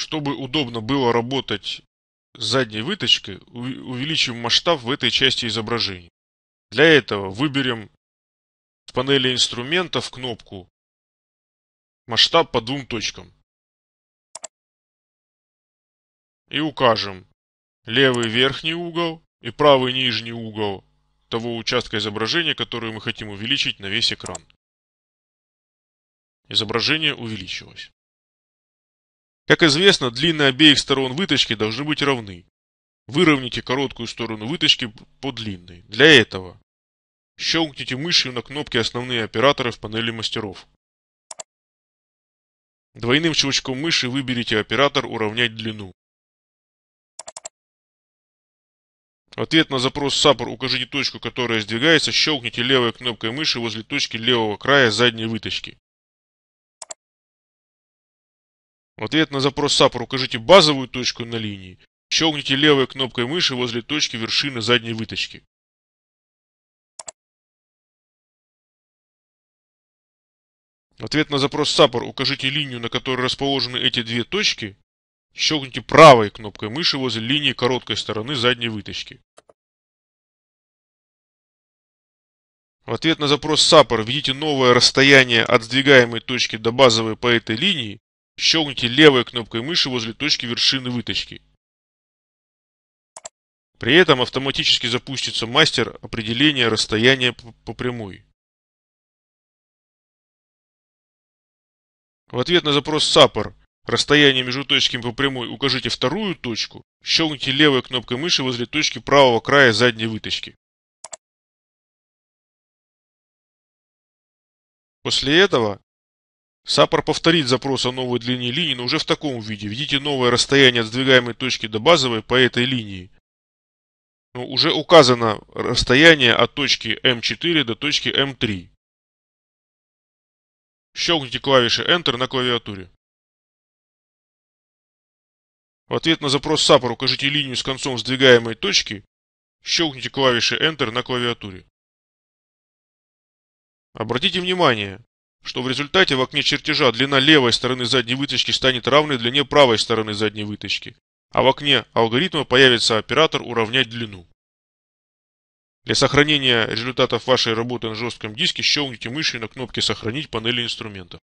Чтобы удобно было работать с задней выточкой, увеличим масштаб в этой части изображения. Для этого выберем в панели инструментов кнопку «Масштаб по двум точкам» и укажем левый верхний угол и правый нижний угол того участка изображения, который мы хотим увеличить на весь экран. Изображение увеличилось. Как известно, длины обеих сторон выточки должны быть равны. Выровняйте короткую сторону выточки по длинной. Для этого щелкните мышью на кнопке «Основные операторы» в панели мастеров. Двойным щелчком мыши выберите оператор «Уравнять длину». В ответ на запрос саппор укажите точку, которая сдвигается, щелкните левой кнопкой мыши возле точки левого края задней выточки. В ответ на запрос САПР укажите базовую точку на линии. Щелкните левой кнопкой мыши возле точки вершины задней выточки. В ответ на запрос САПР укажите линию, на которой расположены эти две точки. Щелкните правой кнопкой мыши возле линии короткой стороны задней выточки. В ответ на запрос САПР введите новое расстояние от сдвигаемой точки до базовой по этой линии Щелкните левой кнопкой мыши возле точки вершины выточки. При этом автоматически запустится мастер определения расстояния по прямой. В ответ на запрос SAPPER расстояние между точками по прямой укажите вторую точку, щелкните левой кнопкой мыши возле точки правого края задней выточки. После этого Саппор повторит запрос о новой длине линии, но уже в таком виде. Введите новое расстояние от сдвигаемой точки до базовой по этой линии. Но ну, уже указано расстояние от точки М4 до точки М3. Щелкните клавиши Enter на клавиатуре. В ответ на запрос Саппор укажите линию с концом сдвигаемой точки. Щелкните клавиши Enter на клавиатуре. Обратите внимание, что в результате в окне чертежа длина левой стороны задней вытяжки станет равной длине правой стороны задней вытяжки, а в окне алгоритма появится оператор «Уравнять длину». Для сохранения результатов вашей работы на жестком диске щелкните мышью на кнопке «Сохранить панели инструментов».